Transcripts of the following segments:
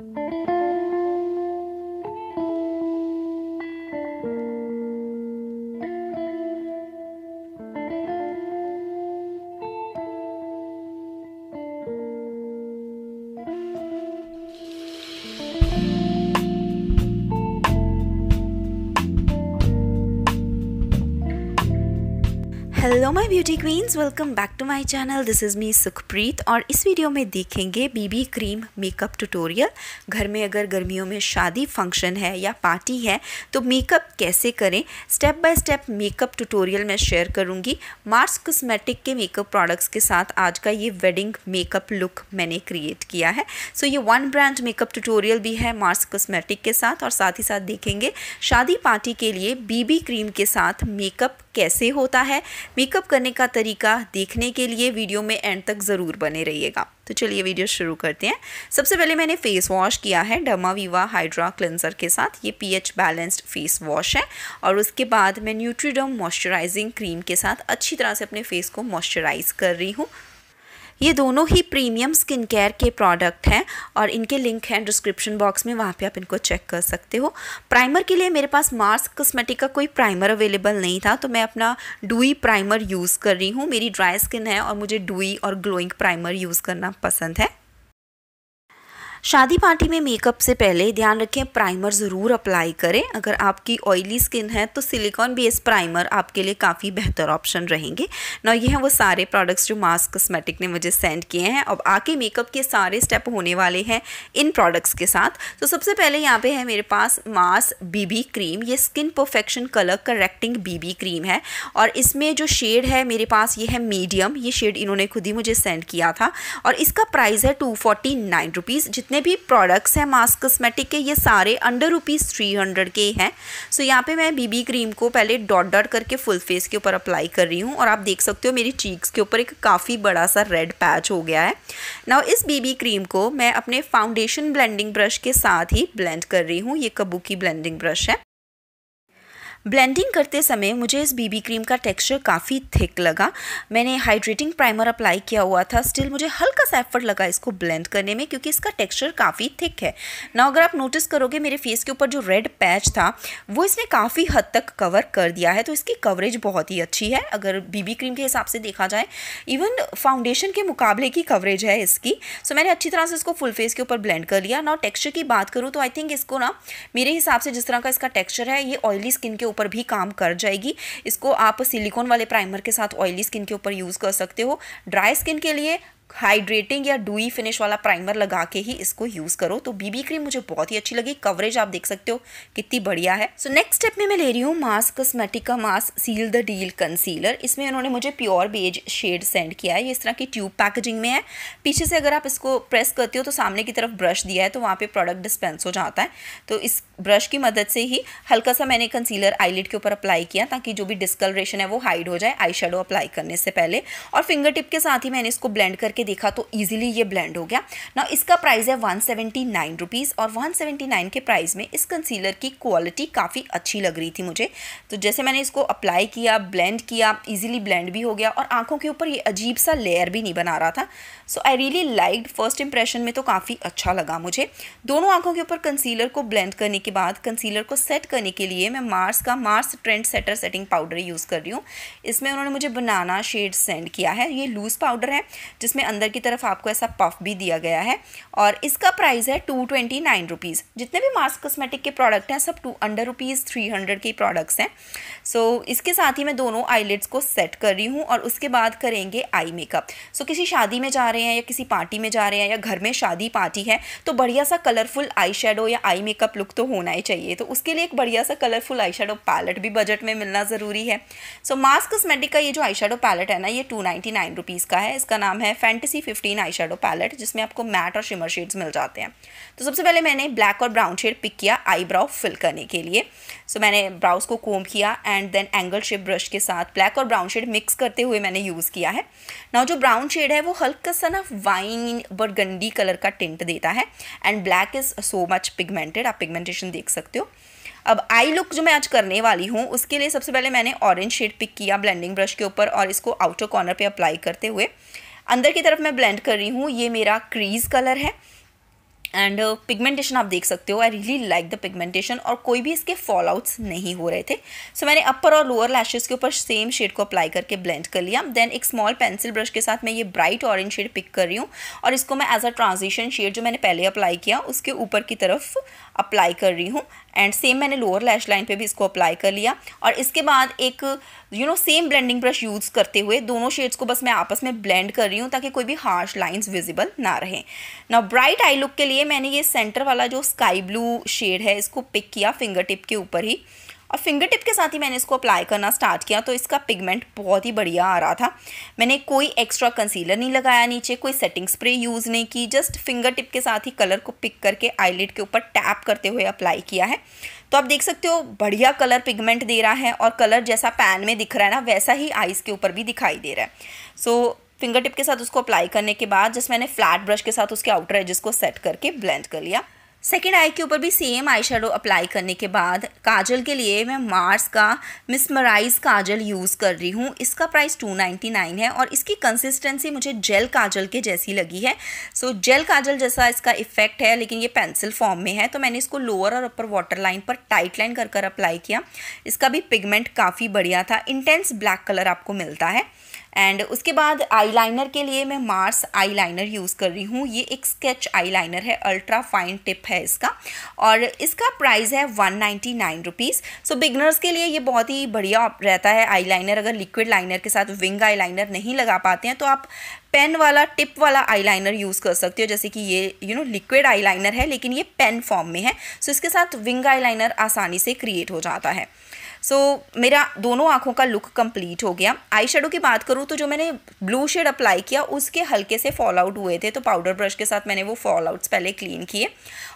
Thank you. Hello my beauty queens welcome back to my channel this is me Sukhpreet और इस video में देखेंगे BB cream makeup tutorial घर में अगर गर्मियों में शादी फंक्शन है या पार्टी है तो मेकअप कैसे करें step by step makeup tutorial मैं शेयर करूंगी मार्स कॉस्मेटिक के मेकअप प्रोडक्ट्स के साथ आज का ये वेडिंग मेकअप लुक मैंने क्रिएट किया है सो so, ये वन ब्रांड मेकअप ट्यूटोरियल भी है मार्स कॉस्मेटिक के साथ और साथ ही साथ देखेंगे शादी पार्टी के लिए बीबी क्रीम के साथ मेकअप कैसे होता है मेकअप करने का तरीका देखने के लिए वीडियो में एंड तक ज़रूर बने रहिएगा तो चलिए वीडियो शुरू करते हैं सबसे पहले मैंने फेस वॉश किया है डर्मा विवा हाइड्रा क्लेंज़र के साथ ये पीएच बैलेंस्ड फेस वॉश है और उसके बाद मैं न्यूट्रीडम मॉइस्चराइजिंग क्रीम के साथ अच्छी तरह से अपने फेस को मॉइस्चराइज कर रही हूँ ये दोनों ही प्रीमियम स्किन केयर के प्रोडक्ट हैं और इनके लिंक हैं डिस्क्रिप्शन बॉक्स में वहाँ पे आप इनको चेक कर सकते हो प्राइमर के लिए मेरे पास मार्स कस्मेटिक का कोई प्राइमर अवेलेबल नहीं था तो मैं अपना डुई प्राइमर यूज़ कर रही हूँ मेरी ड्राई स्किन है और मुझे डुई और ग्लोइंग प्राइमर यूज़ करना पसंद है शादी पार्टी में मेकअप से पहले ध्यान रखें प्राइमर ज़रूर अप्लाई करें अगर आपकी ऑयली स्किन है तो सिलिकॉन बेस प्राइमर आपके लिए काफ़ी बेहतर ऑप्शन रहेंगे ना ये हैं वो सारे प्रोडक्ट्स जो मास्क कस्मेटिक ने मुझे सेंड किए हैं अब आके मेकअप के सारे स्टेप होने वाले हैं इन प्रोडक्ट्स के साथ तो सबसे पहले यहाँ पर है मेरे पास मास बीबी क्रीम ये skin perfection colour correcting BB cream है और इसमें जो शेड है मेरे पास ये है मीडियम ये शेड इन्होंने खुद ही मुझे सेंड किया था और इसका प्राइस है टू फोर्टी नाइन रुपीज़ जितने भी प्रोडक्ट्स हैं मास्क कस्मेटिक के ये सारे अंडर रुपीज़ थ्री हंड्रेड के हैं सो यहाँ पे मैं बीबी क्रीम को पहले डॉट डॉट करके फुल फेस के ऊपर अप्लाई कर रही हूँ और आप देख सकते हो मेरी चीक्स के ऊपर एक काफ़ी बड़ा सा रेड पैच हो गया है न इस बीबी क्रीम को मैं अपने फाउंडेशन ब्लेंडिंग ब्रश के साथ ही ब्लेंड कर रही हूँ ये कबू की ब्लेंडिंग ब्रश है ब्लेंडिंग करते समय मुझे इस बीबी क्रीम का टेक्सचर काफ़ी थिक लगा मैंने हाइड्रेटिंग प्राइमर अप्लाई किया हुआ था स्टिल मुझे हल्का सा एफर्ट लगा इसको ब्लेंड करने में क्योंकि इसका टेक्सचर काफ़ी थिक है ना अगर आप नोटिस करोगे मेरे फेस के ऊपर जो रेड पैच था वो इसने काफ़ी हद तक कवर कर दिया है तो इसकी कवरेज बहुत ही अच्छी है अगर बीबी क्रीम के हिसाब से देखा जाए इवन फाउंडेशन के मुकाबले की कवरेज है इसकी सो मैंने अच्छी तरह से इसको फुल फेस के ऊपर ब्लेंड कर लिया ना टेक्स्चर की बात करूँ तो आई थिंक इसको ना मेरे हिसाब से जिस तरह का इसका टेक्स्चर है ये ऑयली स्किन के ऊपर भी काम कर जाएगी इसको आप सिलिकॉन वाले प्राइमर के साथ ऑयली स्किन के ऊपर यूज़ कर सकते हो ड्राई स्किन के लिए हाइड्रेटिंग या डूई फिनिश वाला प्राइमर लगा के ही इसको यूज़ करो तो बीबी क्रीम मुझे बहुत ही अच्छी लगी कवरेज आप देख सकते हो कितनी बढ़िया है सो नेक्स्ट स्टेप में मैं ले रही हूँ मास्क कस्मेटिक का मास्क सील द डील कंसीलर इसमें उन्होंने मुझे प्योर बेज शेड सेंड किया है ये इस तरह की ट्यूब पैकेजिंग में है पीछे से अगर आप इसको प्रेस करते हो तो सामने की तरफ ब्रश दिया है तो वहाँ पर प्रोडक्ट डिस्पेंस हो जाता है तो इस ब्रश की मदद से ही हल्का सा मैंने कंसीलर आईलिड के ऊपर अप्लाई किया ताकि जो भी डिस्कलरेशन है वो हाइड हो जाए आई अप्लाई करने से पहले और फिंगर टिप के साथ ही मैंने इसको ब्लेंड करके करके देखा तो ईजिली ये ब्लेंड हो गया ना इसका प्राइस है वन सेवेंटी नाइन रुपीज़ और वन सेवेंटी नाइन के प्राइस में इस कंसीलर की क्वालिटी काफ़ी अच्छी लग रही थी मुझे तो जैसे मैंने इसको अप्लाई किया ब्लेंड किया ईजिली ब्लेंड भी हो गया और आँखों के ऊपर ये अजीब सा लेयर भी नहीं बना रहा था so I really like first impression में तो काफ़ी अच्छा लगा मुझे दोनों आँखों के ऊपर कंसीलर को ब्लेंड करने के बाद कंसीलर को सेट करने के लिए मैं मार्स का Mars trend setter setting powder use कर रही हूँ इसमें उन्होंने मुझे बनाना शेड सेंड किया है ये लूज़ पाउडर है जिसमें अंदर की तरफ आपको ऐसा पफ भी दिया गया है और इसका प्राइस है टू ट्वेंटी नाइन रुपीज़ जितने भी मास्क कॉस्मेटिक के प्रोडक्ट हैं सब to under rupees three hundred के प्रोडक्ट्स हैं सो so, इसके साथ ही मैं दोनों आईलेट्स को सेट कर रही हूँ और उसके बाद करेंगे आई मेकअप सो so, किसी शादी में जा रहे हैं या किसी पार्टी में जा रहे हैं या घर में शादी पार्टी है तो बढ़िया सा कलरफुल आई शेडो या आई मेकअप लुक तो होना ही चाहिए तो उसके लिए एक बढ़िया सा कलरफुल आई शेडो पैलेट भी बजट में मिलना ज़रूरी है सो मास्क कॉस्मेटिक का ये जो आई शेडो पैलेट है ना ये टू नाइन्टी का है इसका नाम है फैंट fantasy fifteen eye shadow palette जिसमें आपको मैट और शिमर शेड्स मिल जाते हैं तो सबसे पहले मैंने ब्लैक और ब्राउन शेड पिक किया आईब्राउ फिल करने के लिए सो so, मैंने ब्राउज को कोम किया and then angle shape brush के साथ ब्लैक और ब्राउन शेड मिक्स करते हुए मैंने यूज़ किया है ना जो ब्राउन शेड है वो हल्का सा ना वाइन गंडी कलर का टिंट देता है and black is so much pigmented आप पिगमेंटेशन देख सकते हो अब आई लुक जो मैं आज करने वाली हूँ उसके लिए सबसे पहले मैंने ऑरेंज शेड पिक किया ब्लेंडिंग ब्रश के ऊपर और इसको आउटर कॉर्नर पे अप्लाई करते हुए अंदर की तरफ मैं ब्लेंड कर रही हूँ ये मेरा क्रीज कलर है एंड पिगमेंटेशन uh, आप देख सकते हो I really like the pigmentation और कोई भी इसके फॉल आउट्स नहीं हो रहे थे सो so, मैंने अपर और लोअर लैशेज़ के ऊपर सेम शेड को अप्लाई करके ब्लेंड कर लिया देन एक स्मॉल पेंसिल ब्रश के साथ मैं ये ब्राइट ऑरेंज शेड पिक कर रही हूँ और इसको मैं एज अ ट्रांजिशन शेड जो मैंने पहले अप्लाई किया उसके ऊपर की तरफ अप्लाई कर रही हूँ एंड सेम मैंने लोअर लैश लाइन पे भी इसको अप्लाई कर लिया और इसके बाद एक you know same blending brush use करते हुए दोनों शेड्स को बस मैं आपस में ब्लेंड कर रही हूँ ताकि कोई भी हार्श लाइंस विजिबल ना रहे ना ब्राइट आई लुक के लिए मैंने ये सेंटर वाला जो स्काई ब्लू शेड है इसको पिक किया फिंगर टिप के ऊपर ही और फिंगर टिप के साथ ही मैंने इसको अप्लाई करना स्टार्ट किया तो इसका पिगमेंट बहुत ही बढ़िया आ रहा था मैंने कोई एक्स्ट्रा कंसीलर नहीं लगाया नीचे कोई सेटिंग स्प्रे यूज़ नहीं की जस्ट फिंगर टिप के साथ ही कलर को पिक करके आईलिड के ऊपर टैप करते हुए अप्लाई किया है तो आप देख सकते हो बढ़िया कलर पिगमेंट दे रहा है और कलर जैसा पैन में दिख रहा है ना वैसा ही आइज़ के ऊपर भी दिखाई दे रहा है सो so, फिंगर टिप के साथ उसको अप्लाई करने के बाद जस्ट मैंने फ्लैट ब्रश के साथ उसके आउटर एजेस को सेट करके ब्लेंड कर लिया सेकेंड आई के ऊपर भी सेम आई शेडो अप्लाई करने के बाद काजल के लिए मैं मार्स का मिसमराइज काजल यूज़ कर रही हूँ इसका प्राइस 299 है और इसकी कंसिस्टेंसी मुझे जेल काजल के जैसी लगी है सो so, जेल काजल जैसा इसका इफेक्ट है लेकिन ये पेंसिल फॉर्म में है तो मैंने इसको लोअर और अपर वाटर लाइन पर टाइट लाइन कर कर अप्लाई किया इसका भी पिगमेंट काफ़ी बढ़िया था इंटेंस ब्लैक कलर आपको मिलता है एंड उसके बाद आईलाइनर के लिए मैं मार्स आईलाइनर यूज़ कर रही हूँ ये एक स्केच आईलाइनर है अल्ट्रा फाइन टिप है इसका और इसका प्राइस है one ninety nine rupees so beginners के लिए ये बहुत ही बढ़िया रहता है आईलाइनर अगर लिक्विड लाइनर के साथ विंग आईलाइनर नहीं लगा पाते हैं तो आप पेन वाला टिप वाला आईलाइनर यूज़ कर सकते हो जैसे कि ये यू नो लिक्विड आईलाइनर है लेकिन ये पेन फॉर्म में है सो so इसके साथ विंग आईलाइनर आसानी से क्रिएट हो जाता है सो so, मेरा दोनों आँखों का लुक कंप्लीट हो गया आई शेडो की बात करूँ तो जो मैंने ब्लू शेड अप्लाई किया उसके हल्के से फॉल आउट हुए थे तो पाउडर ब्रश के साथ मैंने वो फॉल आउट्स पहले क्लीन किए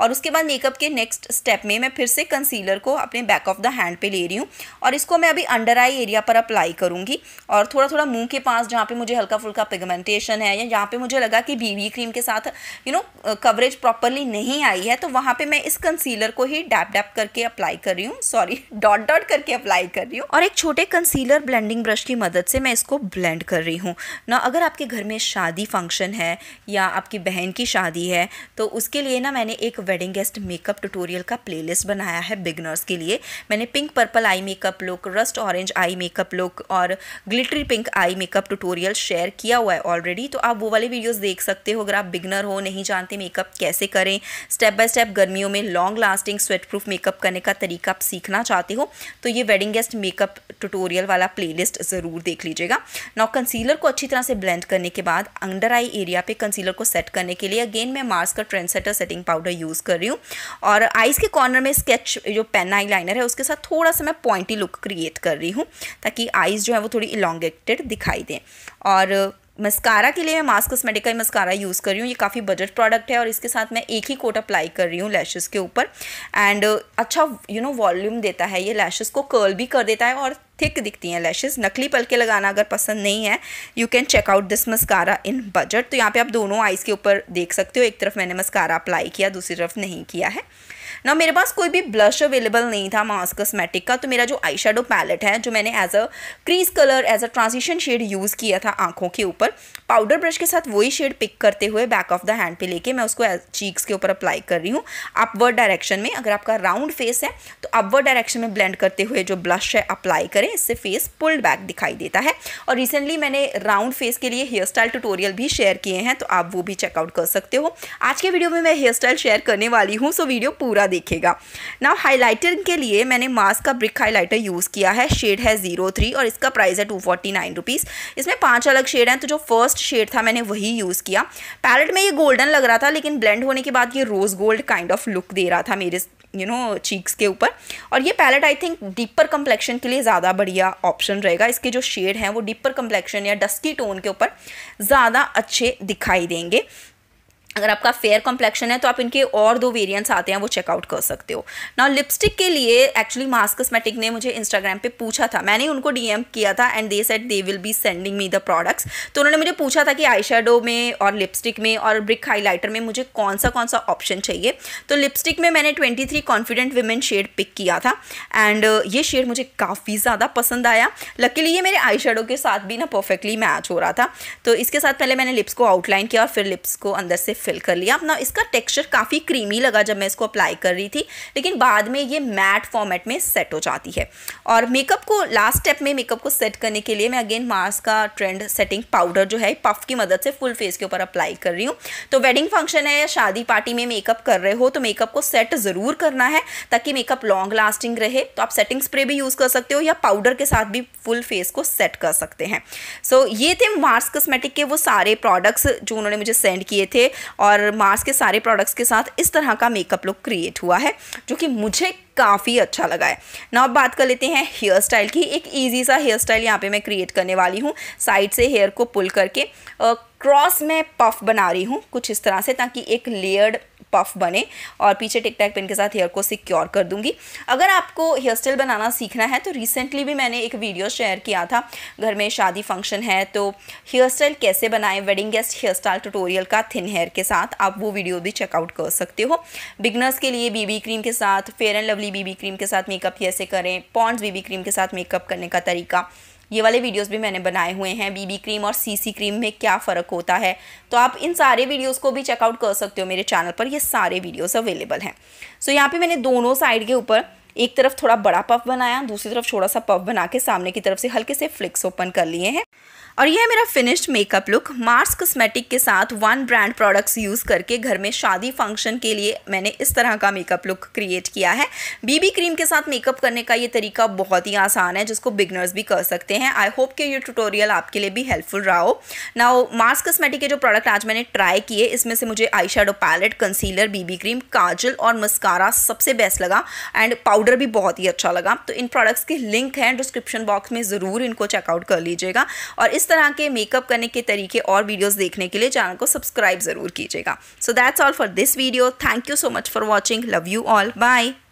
और उसके बाद मेकअप के नेक्स्ट स्टेप में मैं फिर से कंसीलर को अपने बैक ऑफ द हैंड पे ले रही हूँ और इसको मैं अभी अंडर आई एरिया पर अप्लाई करूँगी और थोड़ा थोड़ा मुँह के पास जहाँ पर मुझे हल्का फुल्का पिगमेंटेशन है या जहाँ पर मुझे लगा कि बीवी क्रीम के साथ यू नो कवरेज प्रॉपरली नहीं आई है तो वहाँ पर मैं इस कंसीलर को ही डैप डैप करके अप्लाई कर रही हूँ सॉरी डॉट डॉट करके करके अप्लाई कर रही हूँ और एक छोटे कंसीलर ब्लेंडिंग ब्रश की मदद से मैं इसको ब्लेंड कर रही हूँ ना अगर आपके घर में शादी फंक्शन है या आपकी बहन की शादी है तो उसके लिए ना मैंने एक वेडिंग गेस्ट मेकअप ट्यूटोरियल का प्लेलिस्ट बनाया है बिगनर्स के लिए मैंने pink purple eye makeup look rust orange eye makeup look और glittery pink eye makeup tutorial share किया हुआ है ऑलरेडी तो आप वो वाले वीडियोज़ देख सकते हो अगर आप बिगनर हो नहीं जानते मेकअप कैसे करें स्टेप बाय स्टेप गर्मियों में long lasting sweat proof makeup करने का तरीका आप सीखना चाहते हो तो ये वेडिंग गेस्ट मेकअप ट्यूटोरियल वाला प्लेलिस्ट ज़रूर देख लीजिएगा नाउ कंसीलर को अच्छी तरह से ब्लेंड करने के बाद अंडर आई एरिया पे कंसीलर को सेट करने के लिए अगेन मैं मार्स का trend setter setting powder use कर रही हूँ और आइज़ के कॉर्नर में स्केच जो पेन आई लाइनर है उसके साथ थोड़ा सा मैं पॉइंटी लुक क्रिएट कर रही हूँ ताकि आइज़ जो है वो थोड़ी इलांगेटेड दिखाई दें और मस्कारा के लिए मैं मास्क कॉस्मेटिक का ही मस्कारा यूज़ कर रही हूँ ये काफ़ी बजट प्रोडक्ट है और इसके साथ मैं एक ही कोट अप्लाई कर रही हूँ लैशेस के ऊपर एंड अच्छा यू नो वॉल्यूम देता है ये लैशेस को कर्ल भी कर देता है और थिक दिखती हैं लैशेस नकली पल के लगाना अगर पसंद नहीं है you can check out this mascara in budget तो यहाँ पर आप दोनों आइज़ के ऊपर देख सकते हो एक तरफ मैंने मस्कारा अप्लाई किया दूसरी तरफ नहीं किया है ना मेरे पास कोई भी ब्लश अवेलेबल नहीं था मास्क कस्मेटिक का तो मेरा जो आई शेडो पैलेट है जो मैंने as a crease colour as a transition shade use किया था आँखों के ऊपर पाउडर ब्रश के साथ वही शेड पिक करते हुए बैक ऑफ द हैंड पे लेके मैं उसको चीक्स के ऊपर अप्लाई कर रही हूँ अपवर्ड डायरेक्शन में अगर आपका राउंड फेस है तो अपवर्ड डायरेक्शन में ब्लेंड करते हुए जो ब्लश है अप्लाई करें इससे फेस पुल्ड बैक दिखाई देता है और रिसेंटली मैंने राउंड फेस के लिए हेयर स्टाइल ट्यूटोरियल भी शेयर किए हैं तो आप वो भी चेकआउट कर सकते हो आज के वीडियो में मैं हेयर स्टाइल शेयर करने वाली हूँ सो वीडियो पूरा दिखेगा नाउ हाईलाइटर के लिए मैंने मास्क का ब्रिक हाइलाइटर यूज़ किया है शेड है जीरो थ्री और इसका प्राइस है टू फोर्टी नाइन रुपीज़ इसमें पाँच अलग शेड हैं तो जो फर्स्ट शेड था मैंने वही यूज़ किया पैलेट में ये गोल्डन लग रहा था लेकिन ब्लेंड होने के बाद ये rose gold kind of look दे रहा था मेरे यू नो चीक्स के ऊपर और ये palette I think deeper complexion के लिए ज़्यादा बढ़िया ऑप्शन रहेगा इसके जो शेड हैं वो डीपर कम्प्लेक्शन या डस्की टोन के ऊपर ज़्यादा अच्छे दिखाई देंगे अगर आपका फेयर कॉम्प्लेक्शन है तो आप इनके और दो वेरिएंट्स आते हैं वो चेकआउट कर सकते हो नाउ लिपस्टिक के लिए एक्चुअली मास कॉस्मेटिक ने मुझे इंस्टाग्राम पे पूछा था मैंने उनको डीएम किया था and they said they will be sending me the products तो उन्होंने मुझे पूछा था कि आई में और लिपस्टिक में और ब्रिक हाईलाइटर में मुझे कौन सा कौन सा ऑप्शन चाहिए तो लिपस्टिक में मैंने twenty three confident women shade pick किया था एंड uh, ये शेड मुझे काफ़ी ज़्यादा पसंद आया लकीली ये मेरे आई के साथ भी ना परफेक्टली मैच हो रहा था तो इसके साथ पहले मैंने लिप्स को आउटलाइन किया और फिर लिप्स को अंदर से फिल कर लिया अपना इसका टेक्सचर काफ़ी क्रीमी लगा जब मैं इसको अप्लाई कर रही थी लेकिन बाद में ये मैट फॉर्मेट में सेट हो जाती है और मेकअप को लास्ट स्टेप में मेकअप को सेट करने के लिए मैं अगेन मार्स का ट्रेंड सेटिंग पाउडर जो है पफ की मदद से फुल फेस के ऊपर अप्लाई कर रही हूँ तो वेडिंग फंक्शन है या शादी पार्टी में मेकअप कर रहे हो तो मेकअप को सेट ज़रूर करना है ताकि मेकअप लॉन्ग लास्टिंग रहे तो आप सेटिंग स्प्रे भी यूज़ कर सकते हो या पाउडर के साथ भी फुल फेस को सेट कर सकते हैं सो so, ये थे मार्स कस्मेटिक के वो सारे प्रोडक्ट्स जो उन्होंने मुझे सेंड किए थे और मार्स के सारे प्रोडक्ट्स के साथ इस तरह का मेकअप लुक क्रिएट हुआ है जो कि मुझे काफ़ी अच्छा लगा है ना अब बात कर लेते हैं हेयर स्टाइल की एक ईजी सा हेयर स्टाइल यहाँ पे मैं क्रिएट करने वाली हूँ साइड से हेयर को पुल करके क्रॉस में पफ बना रही हूँ कुछ इस तरह से ताकि एक लेयर्ड पफ बने और पीछे टिक टैक पिन के साथ हेयर को सिक्योर कर दूंगी अगर आपको हेयर स्टाइल बनाना सीखना है तो रिसेंटली भी मैंने एक वीडियो शेयर किया था घर में शादी फंक्शन है तो हेयर स्टाइल कैसे बनाएं wedding guest hair style tutorial का थिन हेयर के साथ आप वो वीडियो भी चेकआउट कर सकते हो बिगनर्स के लिए बीबी क्रीम के साथ Fair and Lovely BB cream के साथ मेकअप कैसे करें पॉन्ड्स बीबी क्रीम के साथ मेकअप करने का तरीका ये वाले वीडियोस भी मैंने बनाए हुए हैं बीबी क्रीम और सीसी क्रीम में क्या फ़र्क होता है तो आप इन सारे वीडियोस को भी चेकआउट कर सकते हो मेरे चैनल पर ये सारे वीडियोस अवेलेबल हैं सो so, यहाँ पे मैंने दोनों साइड के ऊपर एक तरफ थोड़ा बड़ा पफ बनाया दूसरी तरफ छोटा सा पफ बना के सामने की तरफ से हल्के से फ्लिक्स ओपन कर लिए हैं और यह है मेरा finished makeup look Mars cosmetic के साथ वन ब्रांड प्रोडक्ट्स यूज़ करके घर में शादी फंक्शन के लिए मैंने इस तरह का मेकअप लुक क्रिएट किया है बीबी क्रीम के साथ मेकअप करने का ये तरीका बहुत ही आसान है जिसको बिगनर्स भी कर सकते हैं आई होप कि ये ट्यूटोरियल आपके लिए भी हेल्पफुल रहा हो ना मार्स कस्मेटिक के जो प्रोडक्ट आज मैंने ट्राई किए इसमें से मुझे eye palette concealer BB cream काजल और मस्कारा सबसे बेस्ट लगा एंड पाउडर पाउडर भी बहुत ही अच्छा लगा तो इन प्रोडक्ट्स के लिंक हैं डिस्क्रिप्शन बॉक्स में ज़रूर इनको चेकआउट कर लीजिएगा और इस तरह के मेकअप करने के तरीके और वीडियोस देखने के लिए चैनल को सब्सक्राइब ज़रूर कीजिएगा so that's all for this video thank you so much for watching love you all bye